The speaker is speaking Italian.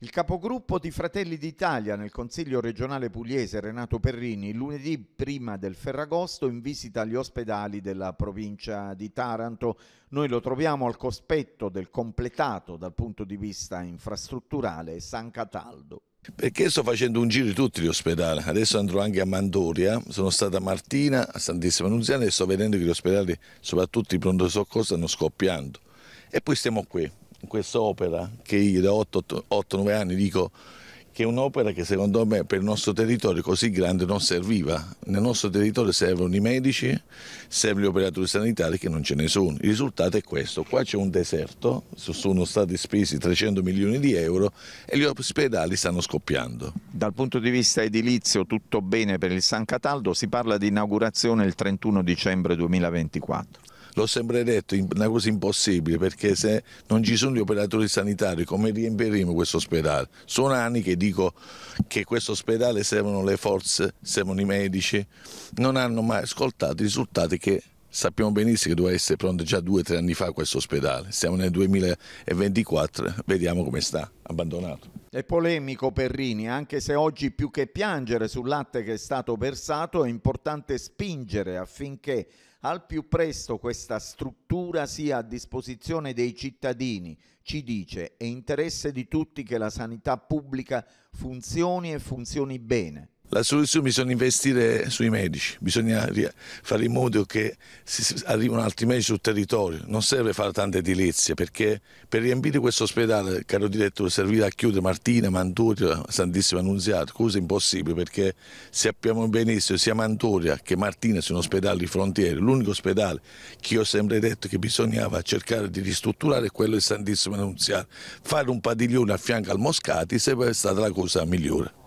Il capogruppo di Fratelli d'Italia nel Consiglio regionale pugliese Renato Perrini lunedì prima del Ferragosto in visita agli ospedali della provincia di Taranto. Noi lo troviamo al cospetto del completato dal punto di vista infrastrutturale San Cataldo. Perché sto facendo un giro di tutti gli ospedali, adesso andrò anche a Mandoria, sono stata a Martina, a Santissima Nunziana e sto vedendo che gli ospedali, soprattutto i pronto soccorso, stanno scoppiando. E poi stiamo qui, quest'opera che io da 8-9 anni dico che è un'opera che secondo me per il nostro territorio così grande non serviva. Nel nostro territorio servono i medici, servono gli operatori sanitari che non ce ne sono. Il risultato è questo, qua c'è un deserto, sono stati spesi 300 milioni di euro e gli ospedali stanno scoppiando. Dal punto di vista edilizio tutto bene per il San Cataldo, si parla di inaugurazione il 31 dicembre 2024 l'ho sempre detto, una cosa impossibile perché se non ci sono gli operatori sanitari come riempiremo questo ospedale? Sono anni che dico che questo ospedale servono le forze, servono i medici, non hanno mai ascoltato i risultati che sappiamo benissimo che doveva essere pronto già due o tre anni fa questo ospedale, siamo nel 2024, vediamo come sta, abbandonato. È polemico Perrini, anche se oggi più che piangere sul latte che è stato versato è importante spingere affinché al più presto questa struttura sia a disposizione dei cittadini, ci dice, è interesse di tutti che la sanità pubblica funzioni e funzioni bene. La soluzione bisogna investire sui medici, bisogna fare in modo che arrivino altri medici sul territorio, non serve fare tante edilizie perché per riempire questo ospedale, caro direttore, servirà a chiudere Martina, Mantoria, Santissima Annunziata, cosa impossibile perché sappiamo benissimo sia Mantoria che Martina sono ospedali di frontiere, l'unico ospedale che io ho sempre detto che bisognava cercare di ristrutturare è quello di Santissima Annunziata, fare un padiglione a fianco al Moscati sarebbe stata la cosa migliore.